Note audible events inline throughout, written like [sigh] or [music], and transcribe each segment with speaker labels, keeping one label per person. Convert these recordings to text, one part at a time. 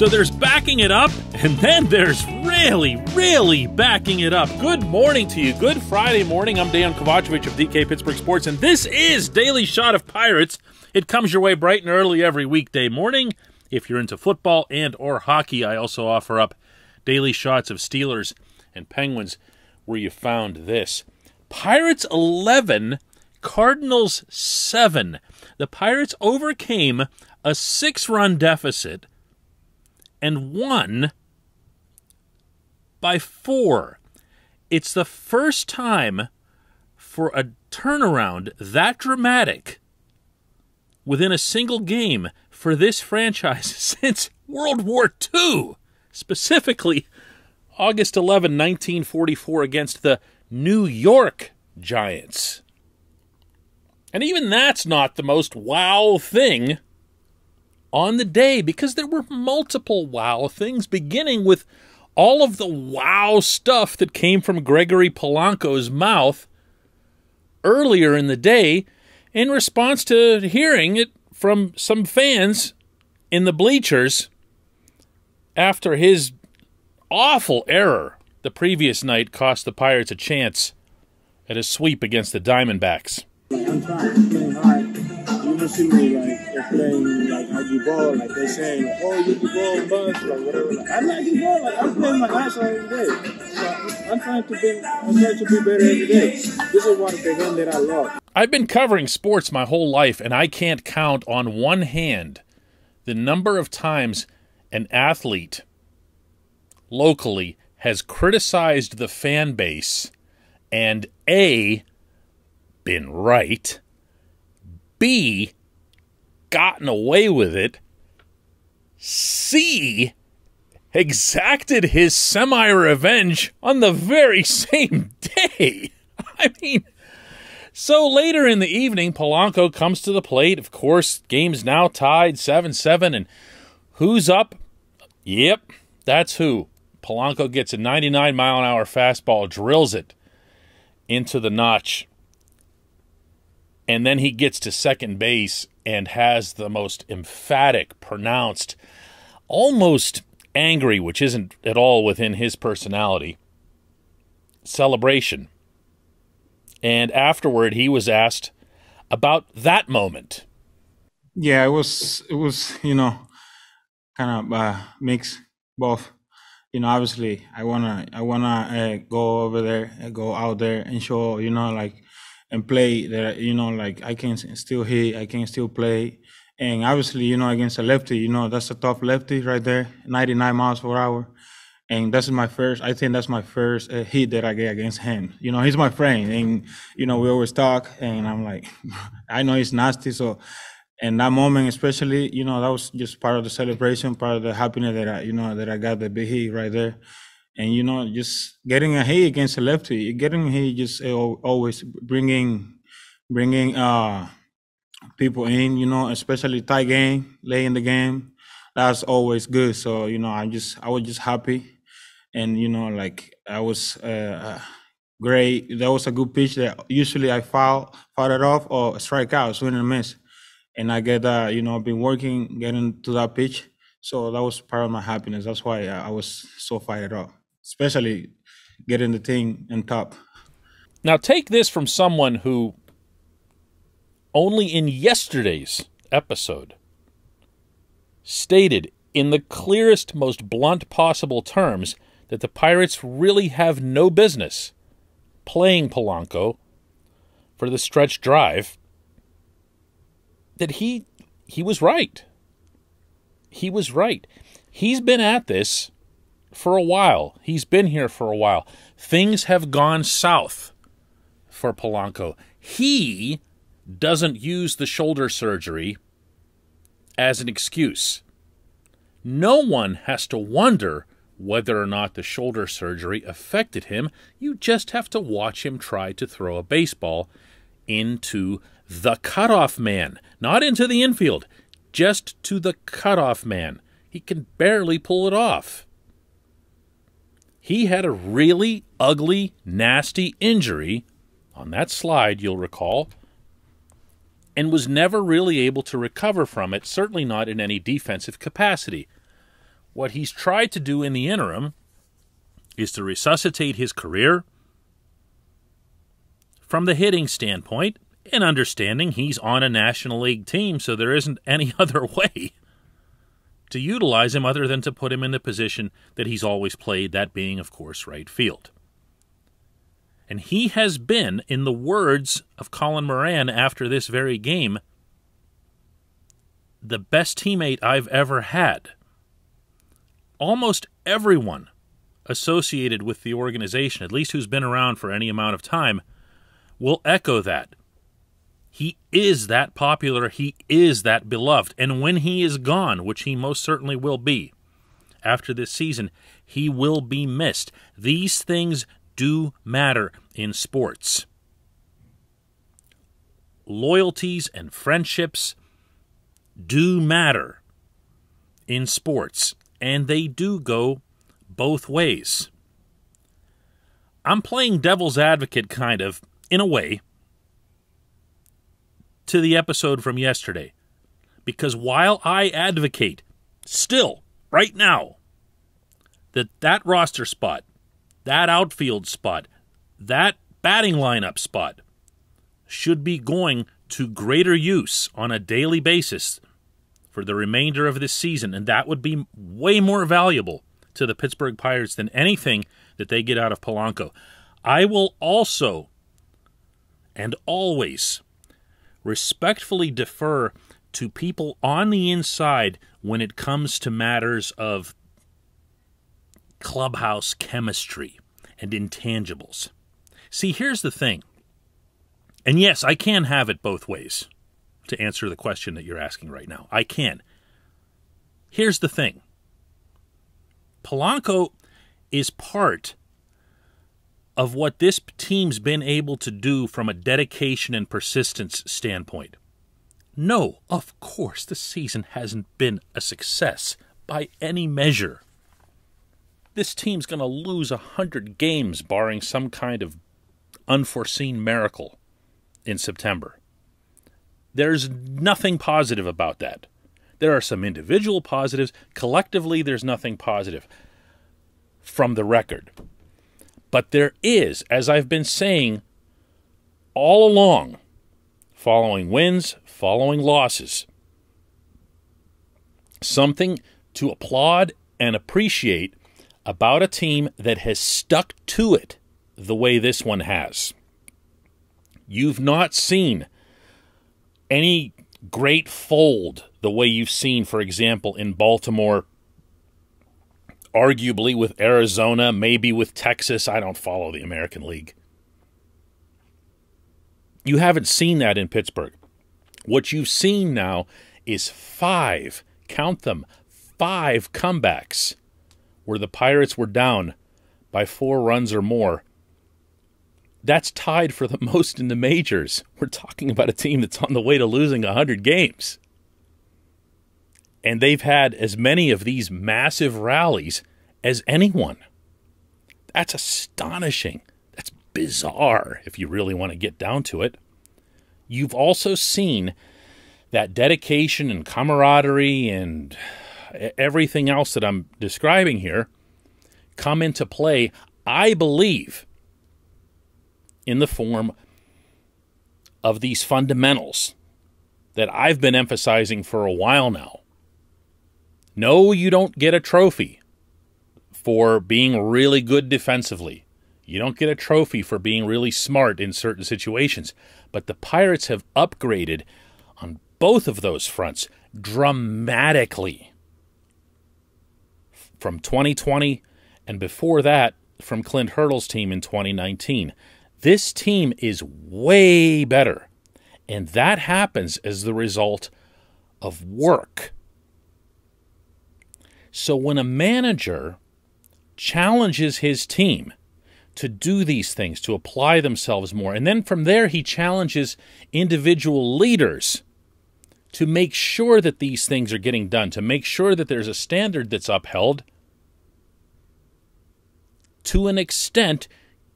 Speaker 1: So there's backing it up, and then there's really, really backing it up. Good morning to you. Good Friday morning. I'm Dan Kovacevic of DK Pittsburgh Sports, and this is Daily Shot of Pirates. It comes your way bright and early every weekday morning if you're into football and or hockey. I also offer up daily shots of Steelers and Penguins where you found this. Pirates 11, Cardinals 7. The Pirates overcame a 6-run deficit and won by four. It's the first time for a turnaround that dramatic within a single game for this [laughs] franchise since World War II, specifically August 11, 1944, against the New York Giants. And even that's not the most wow thing on the day because there were multiple wow things, beginning with all of the wow stuff that came from Gregory Polanco's mouth earlier in the day in response to hearing it from some fans in the bleachers after his awful error the previous night cost the Pirates a chance at a sweep against the Diamondbacks
Speaker 2: it's playing like how you ball, like they saying, oh, you can ball bust, like whatever. Like, I'm not just ball, like I'm playing my ass off every day. So I'm trying to be, I'm trying to be better every day. This is one of the game that I love.
Speaker 1: I've been covering sports my whole life, and I can't count on one hand the number of times an athlete locally has criticized the fan base and A, been right, B, gotten away with it, C exacted his semi revenge on the very [laughs] same day. I mean, so later in the evening, Polanco comes to the plate. Of course, game's now tied 7 7. And who's up? Yep, that's who. Polanco gets a 99 mile an hour fastball, drills it into the notch. And then he gets to second base and has the most emphatic, pronounced, almost angry, which isn't at all within his personality, celebration. And afterward, he was asked about that moment.
Speaker 2: Yeah, it was, it was, you know, kind of uh, mix both. You know, obviously, I wanna, I wanna uh, go over there, uh, go out there, and show, you know, like and play that you know like i can still hit i can still play and obviously you know against a lefty you know that's a tough lefty right there 99 miles per hour and that's my first i think that's my first uh, hit that i get against him you know he's my friend and you know we always talk and i'm like [laughs] i know he's nasty so and that moment especially you know that was just part of the celebration part of the happiness that i you know that i got the big hit right there and you know just getting a hit against a lefty getting a hit just uh, always bringing bringing uh people in you know especially tight game late in the game that's always good so you know i just i was just happy and you know like i was uh, uh great that was a good pitch that usually i foul foul it off or strike out swing and miss and i get that uh, you know i've been working getting to that pitch so that was part of my happiness that's why i was so fired up especially getting the thing on top.
Speaker 1: Now, take this from someone who only in yesterday's episode stated in the clearest, most blunt possible terms that the Pirates really have no business playing Polanco for the stretch drive, that he he was right. He was right. He's been at this for a while. He's been here for a while. Things have gone south for Polanco. He doesn't use the shoulder surgery as an excuse. No one has to wonder whether or not the shoulder surgery affected him. You just have to watch him try to throw a baseball into the cutoff man, not into the infield, just to the cutoff man. He can barely pull it off he had a really ugly, nasty injury on that slide, you'll recall, and was never really able to recover from it, certainly not in any defensive capacity. What he's tried to do in the interim is to resuscitate his career from the hitting standpoint and understanding he's on a National League team, so there isn't any [laughs] other way to utilize him other than to put him in the position that he's always played, that being, of course, right field. And he has been, in the words of Colin Moran after this very game, the best teammate I've ever had. Almost everyone associated with the organization, at least who's been around for any amount of time, will echo that. He is that popular. He is that beloved. And when he is gone, which he most certainly will be after this season, he will be missed. These things do matter in sports. Loyalties and friendships do matter in sports, and they do go both ways. I'm playing devil's advocate, kind of, in a way to the episode from yesterday. Because while I advocate still right now that that roster spot, that outfield spot, that batting lineup spot should be going to greater use on a daily basis for the remainder of this season, and that would be way more valuable to the Pittsburgh Pirates than anything that they get out of Polanco. I will also and always respectfully defer to people on the inside when it comes to matters of clubhouse chemistry and intangibles. See, here's the thing. And yes, I can have it both ways to answer the question that you're asking right now. I can. Here's the thing Polanco is part of what this team's been able to do from a dedication and persistence standpoint. No, of course, the season hasn't been a success by any measure. This team's going to lose a 100 games, barring some kind of unforeseen miracle in September. There's nothing positive about that. There are some individual positives. Collectively, there's nothing positive from the record. But there is, as I've been saying all along, following wins, following losses, something to applaud and appreciate about a team that has stuck to it the way this one has. You've not seen any great fold the way you've seen, for example, in Baltimore arguably with Arizona, maybe with Texas. I don't follow the American League. You haven't seen that in Pittsburgh. What you've seen now is five, count them, five comebacks where the Pirates were down by four runs or more. That's tied for the [laughs] most in the majors. We're talking about a team that's on the way to losing 100 games. And they've had as many of these massive rallies as anyone. That's astonishing. That's bizarre if you really want to get down to it. You've also seen that dedication and camaraderie and everything else that I'm describing here come into play, I believe, in the form of these fundamentals that I've been emphasizing for a while now no, you don't get a trophy for being really good defensively. You don't get a trophy for being really smart in certain situations. But the Pirates have upgraded on both of those fronts dramatically from 2020 and before that from Clint Hurdle's team in 2019. This team is way better. And that happens as the result of work so when a manager challenges his team to do these things, to apply themselves more, and then from there he challenges individual leaders to make sure that these things are getting done, to make sure that there's a standard that's upheld, to an extent,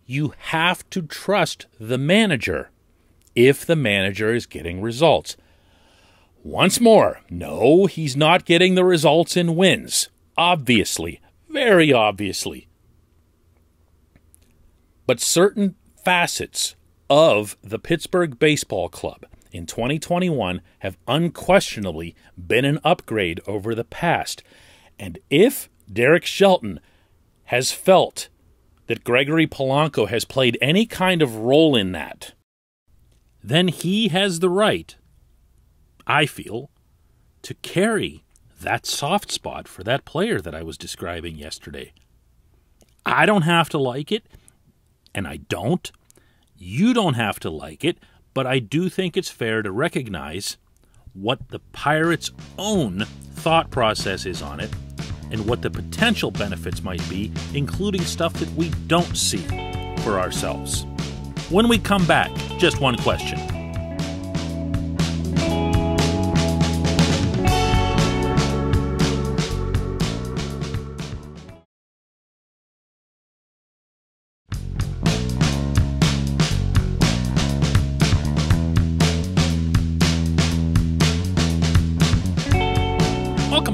Speaker 1: you have to trust the manager if the manager is getting results. Once more, no, he's not getting the results in wins. Obviously, very obviously. But certain facets of the Pittsburgh Baseball Club in 2021 have unquestionably been an upgrade over the past. And if Derek Shelton has felt that Gregory Polanco has played any kind of role in that, then he has the right I feel, to carry that soft spot for that player that I was describing yesterday. I don't have to like it, and I don't. You don't have to like it, but I do think it's fair to recognize what the pirate's own thought process is on it and what the potential benefits might be, including stuff that we don't see for ourselves. When we come back, just one question.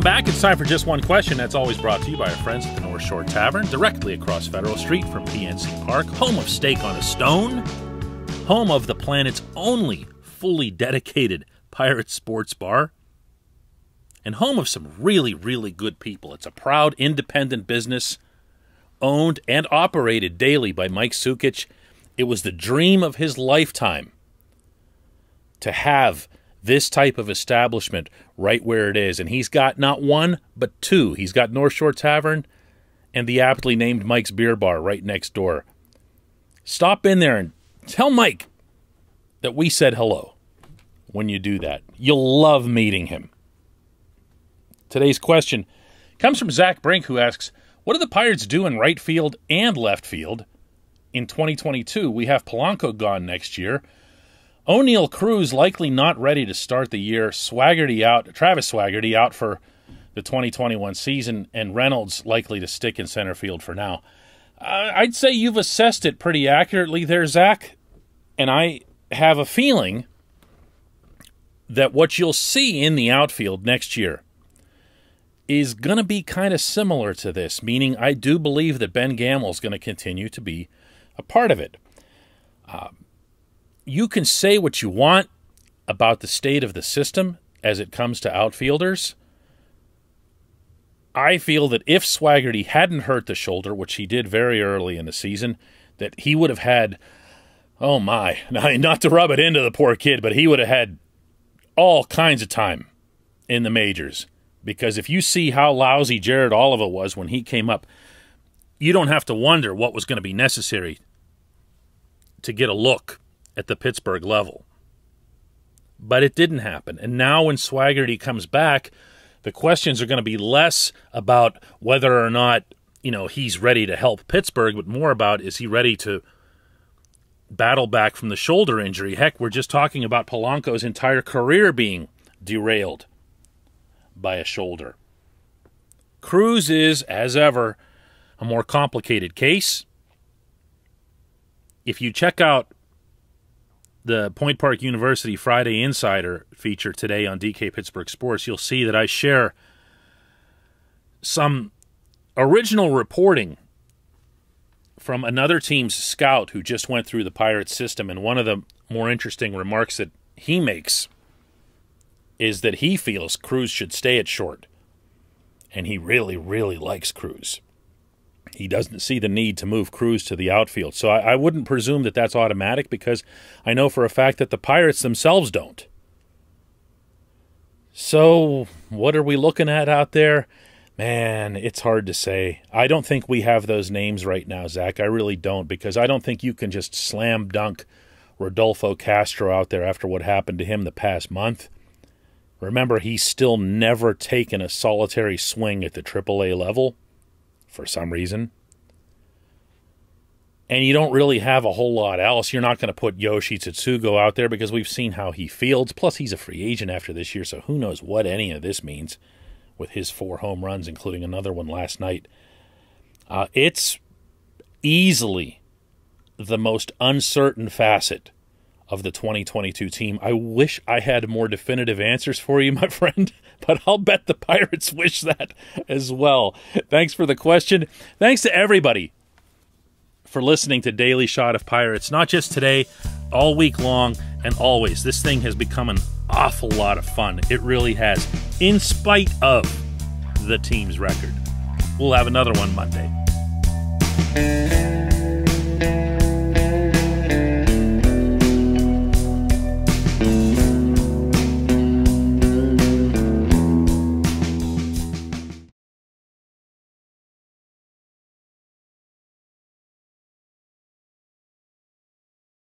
Speaker 1: Welcome back. It's time for Just One Question. That's always brought to you by our friends at the North Shore Tavern, directly across Federal Street from PNC Park, home of Steak on a Stone, home of the planet's only fully dedicated pirate sports bar, and home of some really, really good people. It's a proud, independent business owned and operated daily by Mike Sukic. It was the dream of his lifetime to have this type of establishment right where it is. And he's got not one, but two. He's got North Shore Tavern and the aptly named Mike's Beer Bar right next door. Stop in there and tell Mike that we said hello when you do that. You'll love meeting him. Today's question comes from Zach Brink, who asks What do the Pirates do in right field and left field in 2022? We have Polanco gone next year. O'Neill Cruz likely not ready to start the year. Swaggerty out, Travis Swaggerty out for the 2021 season, and Reynolds likely to stick in center field for now. Uh, I'd say you've assessed it pretty accurately there, Zach, and I have a feeling that what you'll see in the outfield next year is going to be kind of similar to this, meaning I do believe that Ben Gamel is going to continue to be a part of it. Uh, you can say what you want about the state of the system as it comes to outfielders. I feel that if Swaggerty hadn't hurt the shoulder, which he did very early in the season, that he would have had, oh my, [laughs] not to rub it into the poor kid, but he would have had all kinds of time in the majors. Because if you see how lousy Jared Oliva was when he came up, you don't have to wonder what was going to be necessary to get a look at the Pittsburgh level. But it didn't happen. And now when Swaggerty comes back, the questions are going to be less about whether or not, you know, he's ready to help Pittsburgh, but more about is he ready to battle back from the shoulder injury. Heck, we're just talking about Polanco's entire career being derailed by a shoulder. Cruz is, as ever, a more complicated case. If you check out the Point Park University Friday Insider feature today on DK Pittsburgh Sports, you'll see that I share some original reporting from another team's scout who just went through the Pirates system. And one of the more interesting remarks that he makes is that he feels Cruz should stay at short. And he really, really likes Cruz he doesn't see the need to move Cruz to the outfield. So I, I, wouldn't presume that that's automatic because I know for a fact that the Pirates themselves don't. So what are we looking at out there? Man, it's hard to say. I don't think we have those names right now, Zach. I really don't because I don't think you can just slam dunk Rodolfo Castro out there after what happened to him the past month. Remember, he's still never taken a solitary swing at the AAA level for some reason. And you don't really have a whole lot else. You're not going to put Yoshi Tsutsugo out there because we've seen how he fields. Plus, he's a free agent after this year, so who knows what any of this means with his four home runs, including another one last night. Uh, it's easily the most uncertain facet of the 2022 team. I wish I had more definitive answers for you, [laughs] my friend, but I'll bet the Pirates wish that as well. Thanks for the question. Thanks to everybody for listening to Daily Shot of Pirates, not just today, all week long, and always. This thing has become an awful lot of fun. It really has, in spite of the team's record. We'll have another one Monday.